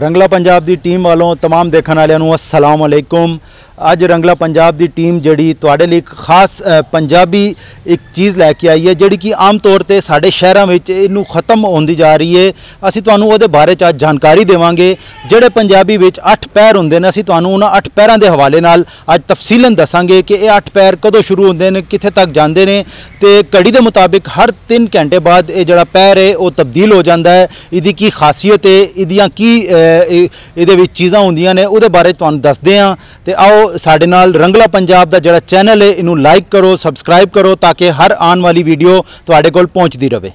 ਰੰਗਲਾ ਪੰਜਾਬ ਦੀ team ਵੱਲੋਂ तमाम ਦੇਖਣ ਵਾਲਿਆਂ ਨੂੰ ਅਸਲਾਮ ਅਲੈਕੁਮ ਅੱਜ ਰੰਗਲਾ ਪੰਜਾਬ ਦੀ ਟੀਮ ਜਿਹੜੀ ਤੁਹਾਡੇ ਲਈ ਇੱਕ ਖਾਸ ਪੰਜਾਬੀ ਇੱਕ ਚੀਜ਼ ਲੈ ਕੇ ਆਈ ਹੈ ਜਿਹੜੀ ਕਿ ਆਮ ਤੌਰ ਤੇ ਸਾਡੇ ਸ਼ਹਿਰਾਂ ਵਿੱਚ ਇਹਨੂੰ ਖਤਮ ਹੁੰਦੀ ਜਾ ਰਹੀ ਹੈ ਅਸੀਂ ਤੁਹਾਨੂੰ ਉਹਦੇ ਬਾਰੇ ਚ ਅੱਜ ਜਾਣਕਾਰੀ ਦੇਵਾਂਗੇ ਜਿਹੜੇ ਪੰਜਾਬੀ ਵਿੱਚ ਅੱਠ ਪੈਰ ਹੁੰਦੇ ਨੇ ਅਸੀਂ ਤੁਹਾਨੂੰ ਉਹਨਾਂ ਅੱਠ ਪੈਰਾਂ ਦੇ ਹਵਾਲੇ ਨਾਲ ਅੱਜ ਤਫਸੀਲਨ ਦੱਸਾਂਗੇ ਕਿ ਇਹ ਅੱਠ ਪੈਰ ਕਦੋਂ ਸ਼ੁਰੂ ਹੁੰਦੇ ਨੇ ਕਿੱਥੇ ਤੱਕ ਜਾਂਦੇ ਨੇ ਤੇ ਘੜੀ ਦੇ ਮੁਤਾਬਿਕ ਹਰ 3 ਘੰਟੇ ਬਾਅਦ ਇਹ ਜਿਹੜਾ ਪੈਰ ਹੈ ਉਹ ਤਬਦੀਲ ਹੋ ਜਾਂਦਾ ਹੈ ਇਹਦੀ ਕੀ ਖਾਸੀਅਤ ਹੈ ਇਹਦੀਆਂ ਕੀ ਇਹਦੇ ਵਿੱਚ ਚੀਜ਼ਾਂ ਹੁੰਦੀਆਂ ਨੇ ਉਹਦੇ ਬਾਰੇ ਤੁਹਾਨੂੰ ਦੱਸਦੇ ਆਂ ਤੇ ਆਓ ਸਾਡੇ ਨਾਲ ਰੰਗਲਾ ਪੰਜਾਬ ਦਾ ਜਿਹੜਾ ਚੈਨਲ ਹੈ ਇਹਨੂੰ ਲਾਈਕ ਕਰੋ ਸਬਸਕ੍ਰਾਈਬ ਕਰੋ ਤਾਂ ਕਿ ਹਰ ਆਉਣ ਵਾਲੀ ਵੀਡੀਓ ਤੁਹਾਡੇ ਕੋਲ ਪਹੁੰਚਦੀ ਰਹੇ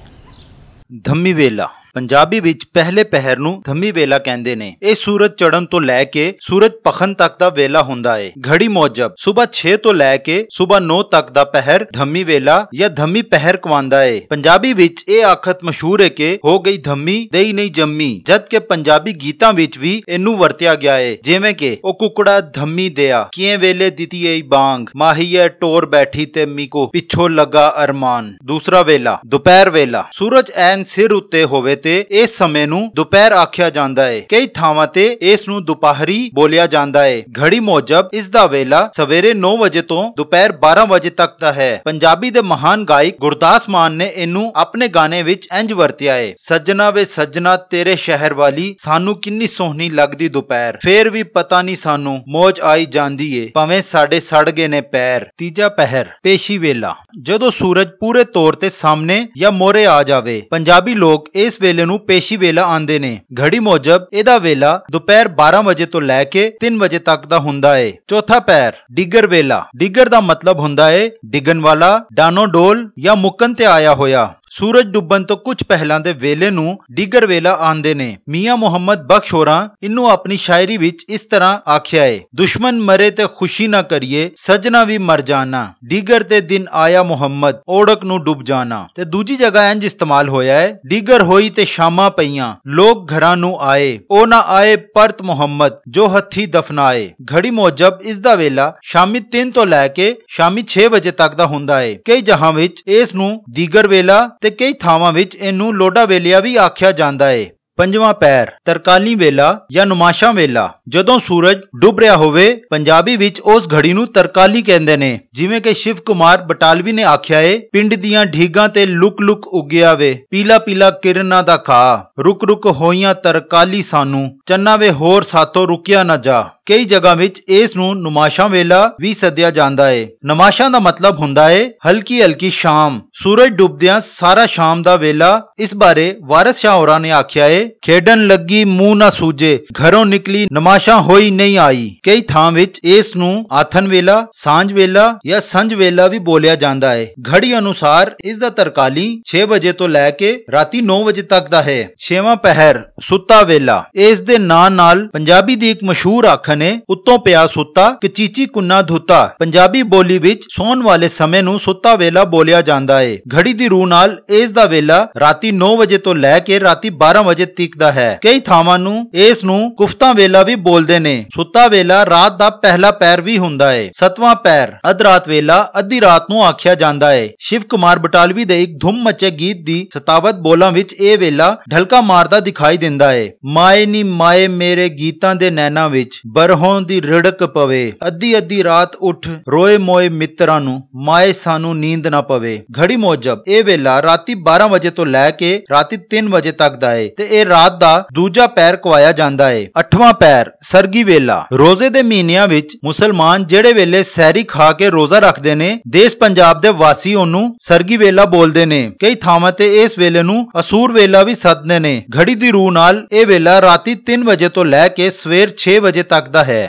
ਧੰਮੀ ਵੇਲਾ ਪੰਜਾਬੀ ਵਿੱਚ ਪਹਿਲੇ ਪਹਿਰ ਨੂੰ ਧੰਮੀ ਵੇਲਾ ਕਹਿੰਦੇ ਨੇ ਇਹ ਸੂਰਜ ਚੜਨ ਤੋਂ ਲੈ ਕੇ ਸੂਰਜ ਪਖਣ ਤੱਕ ਦਾ ਵੇਲਾ ਹੁੰਦਾ ਹੈ ਘੜੀ ਮੌਜਬ ਸਵੇਰ 6 ਤੋਂ ਲੈ ਕੇ ਸਵੇਰ 9 ਤੱਕ ਦਾ ਪਹਿਰ ਧੰਮੀ ਵੇਲਾ ਜਾਂ ਧੰਮੀ ਪਹਿਰ ਕਵਾਂਦਾ ਹੈ ਪੰਜਾਬੀ ਵਿੱਚ ਇਹ ਆਖਤ ਮਸ਼ਹੂਰ ਹੈ ਕਿ ਹੋ ਗਈ ਧੰਮੀ ਦੇਈ ਨਹੀਂ ਜੰਮੀ ਜਦ ਕਿ ਪੰਜਾਬੀ ਗੀਤਾਂ ਵਿੱਚ ਵੀ ਇਹਨੂੰ ਵਰਤਿਆ ਗਿਆ ਹੈ ਜਿਵੇਂ ਕਿ ਉਹ ਕੁਕੜਾ ਧੰਮੀ ਦਿਆ ਕਿਵੇਂ ਵੇਲੇ ਦਿੱਤੀ ਏ ਬਾਂਗ ਮਾਹੀਏ ਟੋਰ ਬੈਠੀ ਤੇ ਮੀਕੋ ਪਿੱਛੋਂ ਲੱਗਾ ਅਰਮਾਨ ਦੂਸਰਾ ਵੇਲਾ ਦੁਪਹਿਰ ਵੇਲਾ ਸੂਰਜ ਐਨ ਸਿਰ ਉੱਤੇ ਹੋਵੇ ਤੇ ਇਸ ਸਮੇਂ ਨੂੰ ਦੁਪਹਿਰ ਆਖਿਆ ਜਾਂਦਾ ਹੈ ਕਈ ਥਾਵਾਂ ਤੇ ਇਸ ਨੂੰ ਦੁਪਹਿਰੀ ਬੋਲਿਆ ਜਾਂਦਾ ਹੈ ਘੜੀ ਮੋਜਬ ਇਸ ਦਾ ਵੇਲਾ ਸਵੇਰੇ 9 ਵਜੇ ਤੋਂ ਦੁਪਹਿਰ 12 ਵਜੇ ਤੱਕ ਦਾ ਹੈ ਪੰਜਾਬੀ ਦੇ ਮਹਾਨ ਗਾਇਕ ਗੁਰਦਾਸ ਮਾਨ ਨੇ ਇਹਨੂੰ ਆਪਣੇ ਗਾਣੇ ਵਿੱਚ ਇੰਜ ਵਰਤਿਆ ਹੈ ਸੱਜਣਾ ਵੇ ਸੱਜਣਾ ਤੇਰੇ ਸ਼ਹਿਰ ਵਾਲੀ ਸਾਨੂੰ ਕਿੰਨੀ ਸੋਹਣੀ ਲੱਗਦੀ ਦੁਪਹਿਰ ਫੇਰ ਵੀ ਪਤਾ ਨਹੀਂ ਸਾਨੂੰ ਮੋਜ ਆਈ ਜਾਂਦੀ ਏ ਭਾਵੇਂ ਸਾਡੇ ਸੜ ਗਏ ਨੇ ਪੈਰ ਤੀਜਾ ਪਹਿਰ ਪੇਸ਼ੀ ਵੇਲਾ ਜਦੋਂ ਸੂਰਜ ਪੂਰੇ ਤੌਰ ਤੇ ਸਾਹਮਣੇ ਜਾਂ ਮੋਰੇ ਆ ਜਾਵੇ ਪੰਜਾਬੀ ਲੋਕ ਇਸ ਵੇ ਵੇਲੇ ਨੂੰ ਪੇਸ਼ੀ ਵੇਲਾ ਆਂਦੇ ਨੇ ਘੜੀ ਮੁਜਬ ਇਹਦਾ ਵੇਲਾ ਦੁਪਹਿਰ 12 ਵਜੇ ਤੋਂ ਲੈ ਕੇ 3 ਵਜੇ ਤੱਕ ਦਾ ਹੁੰਦਾ ਏ ਚੌਥਾ ਪੈਰ ਡਿੱਗਰ ਵੇਲਾ ਡਿੱਗਰ ਦਾ ਮਤਲਬ ਹੁੰਦਾ ਏ ਡਿੱਗਣ ਵਾਲਾ ਡਾਨੋ ਡੋਲ ਜਾਂ ਮੁਕਨ ਤੇ ਆਇਆ ਹੋਇਆ ਸੂਰਜ ਡੁੱਬਣ ਤੋਂ ਕੁਝ ਪਹਿਲਾਂ ਦੇ ਵੇਲੇ ਨੂੰ ਡਿਗਰ ਵੇਲਾ ਆਂਦੇ ਨੇ ਮੀਆਂ ਮੁਹੰਮਦ ਬਖਸ਼ ਹੋਰਾਂ ਇਹਨੂੰ ਆਪਣੀ ਸ਼ਾਇਰੀ ਵਿੱਚ ਇਸ ਤਰ੍ਹਾਂ ਆਖਿਆ ਏ ਦੁਸ਼ਮਣ ਮਰੇ ਤੇ ਖੁਸ਼ੀ ਨਾ ਕਰੀਏ ਸਜਣਾ ਵੀ ਮਰ ਜਾਣਾ ਡਿਗਰ ਤੇ ਦਿਨ ਆਇਆ ਮੁਹੰਮਦ ਔੜਕ ਨੂੰ ਡੁੱਬ ਜਾਣਾ ਤੇ ਦੂਜੀ ਜਗ੍ਹਾ ਇੰਜ ਇਸਤੇਮਾਲ ਹੋਇਆ ਹੈ ਡਿਗਰ ਹੋਈ ਤੇ ਸ਼ਾਮਾਂ ਪਈਆਂ ਲੋਕ ਘਰਾਂ ਨੂੰ ਆਏ ਉਹ ਨਾ ਆਏ ਪਰਤ ਮੁਹੰਮਦ ਜੋ ਹੱਥੀ ਦਫਨਾਏ ਘੜੀ ਮੌਜਬ ਇਸ ਦਾ ਵੇਲਾ ਸ਼ਾਮੀ 3 ਤੋਂ ਲੈ ਕੇ ਸ਼ਾਮੀ 6 ਵਜੇ ਤੱਕ ਦਾ ਹੁੰਦਾ ਹੈ ਕਈ ਜਹਾਂ ਵਿੱਚ ਇਸ ਨੂੰ ਦੀਗਰ ਵੇਲਾ ਤੇ ਕਈ ਥਾਵਾਂ ਵਿੱਚ ਇਹਨੂੰ ਲੋਡਾ ਵੇਲਿਆ ਵੀ ਆਖਿਆ ਜਾਂਦਾ ਏ ਪੰਜਵਾਂ ਪੈਰ ਤਰਕਾਲੀ ਵੇਲਾ ਜਾਂ ਨਮਾਸ਼ਾ ਵੇਲਾ ਜਦੋਂ ਸੂਰਜ ਡੁੱਬ ਰਿਹਾ ਹੋਵੇ ਪੰਜਾਬੀ ਵਿੱਚ ਉਸ ਘੜੀ ਨੂੰ ਤਰਕਾਲੀ ਕਹਿੰਦੇ ਨੇ ਜਿਵੇਂ ਕਿ ਸ਼ਿਵ ਕੁਮਾਰ ਬਟਾਲਵੀ ਨੇ ਆਖਿਆ ਏ ਪਿੰਡ ਦੀਆਂ ਢੀਗਾਂ ਤੇ ਲੁਕ ਲੁਕ ਉੱਗਿਆ ਵੇ ਪੀਲਾ ਪੀਲਾ ਕਿਰਨਾਂ ਦਾ ਖਾ ਰੁਕ ਰੁਕ ਹੋਈਆਂ ਤਰਕਾਲੀ ਸਾਨੂੰ ਚੰਨਾ ਵੇ ਹੋਰ ਸਾਥੋਂ ਰੁਕਿਆ ਨਾ ਜਾ ਕਈ ਜਗ੍ਹਾ ਵਿੱਚ ਇਸ ਨੂੰ ਨਮਾਸ਼ਾ ਵੇਲਾ ਵੀ ਸੱਦਿਆ ਜਾਂਦਾ ਏ ਨਮਾਸ਼ਾ ਦਾ ਮਤਲਬ ਹੁੰਦਾ ਏ ਹਲਕੀ ਹਲਕੀ ਸ਼ਾਮ ਸੂਰਜ ਡੁੱਬਦਿਆਂ ਸਾਰਾ ਸ਼ਾਮ ਦਾ ਵੇਲਾ ਇਸ ਬਾਰੇ ਵਾਰਿਸ ਸ਼ਾਹ ਹੋਰਾਂ ਨੇ ਆਖਿਆ ਏ ਖੇਡਣ ਲੱਗੀ ਮੂੰਹ ਨਾ ਸੂਜੇ ਘਰੋਂ ਨਿਕਲੀ ਨਮਾਸ਼ਾ ਹੋਈ ਨਹੀਂ ਆਈ ਕਈ ਥਾਂ ਵਿੱਚ ਇਸ ਨੂੰ ਆਥਨ ਵੇਲਾ ਸਾਂਝ ਵੇਲਾ ਜਾਂ ਸੰਝ ਵੇਲਾ ਵੀ ਬੋਲਿਆ ਜਾਂਦਾ ਹੈ ਘੜੀ ਅਨੁਸਾਰ ਇਸ ਦਾ ਤਰਕਾਲੀ 6 ਵਜੇ ਤੋਂ ਲੈ ਕੇ ਰਾਤੀ 9 ਵਜੇ ਤੱਕ ਦਾ ਹੈ 6ਵਾਂ ਪਹਿਰ ਸੁੱਤਾ ਵੇਲਾ ਇਸ ਦੇ ਨਾਂ ਨਾਲ ਪੰਜਾਬੀ ਦੀ ਇੱਕ ਮਸ਼ਹੂਰ ਆਖਣ ਹੈ ਉੱਤੋਂ ਪਿਆ ਸੁੱਤਾ ਕਿ ਚੀਚੀ ਕੁੰਨਾ ਧੁੱਤਾ ਪੰਜਾਬੀ ਬੋਲੀ ਵਿੱਚ ਸੌਣ ਵਾਲੇ ਸਮੇਂ ਨੂੰ ਸੁੱਤਾ ਵੇਲਾ ਬੋਲਿਆ ਜਾਂਦਾ ਹੈ ਘੜੀ ਦੀ ਰੂਹ ਨਾਲ ਇਸ ਦਾ ਵੇਲਾ ਰਾਤੀ 9 ਵਜੇ ਤੋਂ ਲੈ ਕੇ ਰਾਤੀ 12 ਵਜੇ ਤੀਕਦਾ ਹੈ ਕਈ ਥਾਵਾਂ ਨੂੰ ਇਸ ਨੂੰ ਕੁਫਤਾ ਵੇਲਾ ਵੀ ਬੋਲਦੇ ਨੇ ਸੁੱਤਾ ਵੇਲਾ ਰਾਤ ਦਾ ਪਹਿਲਾ ਪੈਰ ਵੀ ਹੁੰਦਾ ਏ ਸਤਵਾਂ ਪੈਰ ਅਧਰਾਤ ਵੇਲਾ ਅੱਧੀ ਰਾਤ ਨੂੰ ਆਖਿਆ ਜਾਂਦਾ ਏ ਸ਼ਿਵ ਕੁਮਾਰ ਬਟਾਲਵੀ ਦੇ ਇੱਕ ਧੁੰਮ ਮਚੇ ਗੀਤ ਦੀ ਸਤਾਵਤ ਬੋਲਾਂ ਵਿੱਚ ਇਹ ਵੇਲਾ ਢਲਕਾ ਮਾਰਦਾ ਦਿਖਾਈ ਦਿੰਦਾ ਏ ਮਾਏ ਨੀ ਮਾਏ ਮੇਰੇ ਗੀਤਾਂ ਦੇ ਨੈਣਾ ਵਿੱਚ ਬਰਹੋਂ ਦੀ ਰੜਕ ਪਵੇ ਅੱਧੀ ਅੱਧੀ ਰਾਤ ਉੱਠ ਰੋਏ ਮੋਏ ਮਿੱਤਰਾਂ ਨੂੰ ਮਾਏ ਸਾਨੂੰ ਨੀਂਦ ਨਾ ਪਵੇ ਘੜੀ ਮੋਜਬ ਇਹ ਵੇਲਾ ਰਾਤੀ 12 ਵਜੇ ਤੋਂ ਲੈ ਕੇ ਰਾਤੀ 3 ਵਜੇ ਤੱਕ ਦਾ ਏ ਤੇ ਇਹ ਇਹ ਰਾਤ ਦਾ ਦੂਜਾ ਪੈਰ ਕਵਾਇਆ ਜਾਂਦਾ ਏ ਅੱਠਵਾਂ ਪੈਰ ਸਰਗੀ ਵੇਲਾ ਰੋਜ਼ੇ ਦੇ ਮਹੀਨਿਆਂ ਵਿੱਚ ਮੁਸਲਮਾਨ ਜਿਹੜੇ ਵੇਲੇ ਸੈਰੀ ਖਾ ਕੇ ਰੋਜ਼ਾ ਰੱਖਦੇ ਨੇ ਦੇਸ਼ ਪੰਜਾਬ ਦੇ ਵਾਸੀ ਉਹਨੂੰ ਸਰਗੀ ਵੇਲਾ ਬੋਲਦੇ ਨੇ ਕਈ ਥਾਵਾਂ ਤੇ ਇਸ ਵੇਲੇ ਨੂੰ ਅਸੂਰ ਵੇਲਾ ਵੀ ਸੱਦਦੇ ਨੇ ਘੜੀ ਦੀ ਰੂਹ ਨਾਲ ਇਹ ਵੇਲਾ ਰਾਤੀ 3 ਵਜੇ ਤੋਂ ਲੈ ਕੇ ਸਵੇਰ 6 ਵਜੇ ਤੱਕ ਦਾ ਹੈ